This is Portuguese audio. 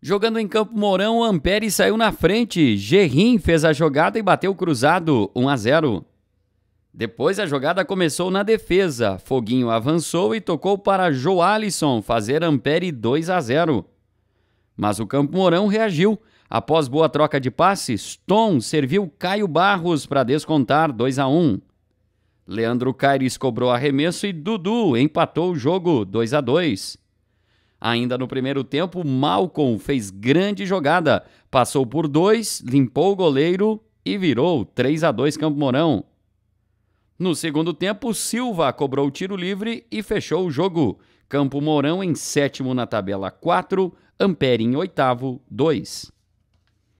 Jogando em campo Mourão, Ampere saiu na frente. Gerrim fez a jogada e bateu cruzado, 1 a 0. Depois a jogada começou na defesa. Foguinho avançou e tocou para Joalisson fazer Ampere 2 a 0. Mas o Campo Mourão reagiu. Após boa troca de passes, Tom serviu Caio Barros para descontar 2 a 1. Leandro Caires cobrou arremesso e Dudu empatou o jogo 2 a 2. Ainda no primeiro tempo, Malcolm fez grande jogada, passou por dois, limpou o goleiro e virou 3 a 2 Campo Mourão. No segundo tempo, Silva cobrou o tiro livre e fechou o jogo. Campo Mourão em sétimo na tabela 4, Ampere em oitavo 2.